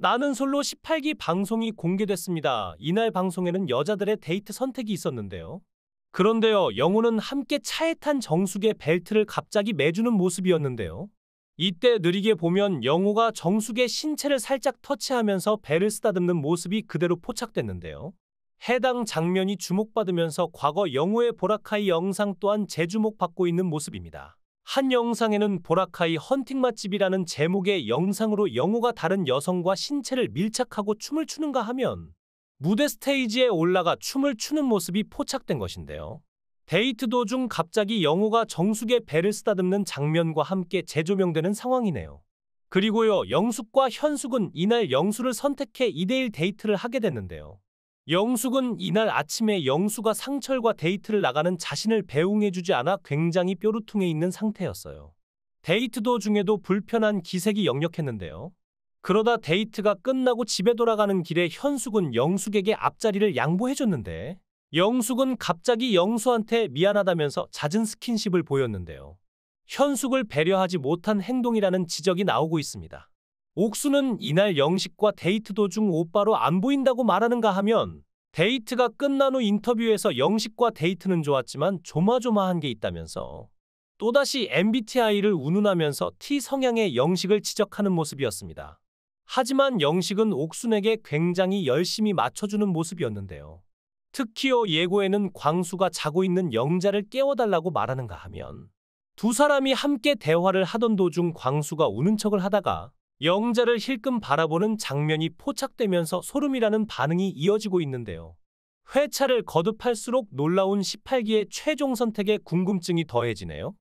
나는 솔로 18기 방송이 공개됐습니다. 이날 방송에는 여자들의 데이트 선택이 있었는데요. 그런데요, 영호는 함께 차에 탄 정숙의 벨트를 갑자기 매주는 모습이었는데요. 이때 느리게 보면 영호가 정숙의 신체를 살짝 터치하면서 배를 쓰다듬는 모습이 그대로 포착됐는데요. 해당 장면이 주목받으면서 과거 영호의 보라카이 영상 또한 재주목받고 있는 모습입니다. 한 영상에는 보라카이 헌팅 맛집이라는 제목의 영상으로 영호가 다른 여성과 신체를 밀착하고 춤을 추는가 하면 무대 스테이지에 올라가 춤을 추는 모습이 포착된 것인데요. 데이트 도중 갑자기 영호가 정숙의 배를 쓰다듬는 장면과 함께 재조명되는 상황이네요. 그리고요, 영숙과 현숙은 이날 영수를 선택해 2대1 데이트를 하게 됐는데요. 영숙은 이날 아침에 영수가 상철과 데이트를 나가는 자신을 배웅해주지 않아 굉장히 뾰루퉁해 있는 상태였어요. 데이트 도중에도 불편한 기색이 역력했는데요. 그러다 데이트가 끝나고 집에 돌아가는 길에 현숙은 영숙에게 앞자리를 양보해줬는데 영숙은 갑자기 영수한테 미안하다면서 잦은 스킨십을 보였는데요. 현숙을 배려하지 못한 행동이라는 지적이 나오고 있습니다. 옥수는 이날 영식과 데이트 도중 오빠로 안 보인다고 말하는가 하면 데이트가 끝난 후 인터뷰에서 영식과 데이트는 좋았지만 조마조마한 게 있다면서 또다시 MBTI를 운운하면서 T 성향의 영식을 지적하는 모습이었습니다. 하지만 영식은 옥순에게 굉장히 열심히 맞춰주는 모습이었는데요. 특히요 예고에는 광수가 자고 있는 영자를 깨워달라고 말하는가 하면 두 사람이 함께 대화를 하던 도중 광수가 우는 척을 하다가 영자를 힐끔 바라보는 장면이 포착되면서 소름이라는 반응이 이어지고 있는데요. 회차를 거듭할수록 놀라운 18기의 최종 선택에 궁금증이 더해지네요.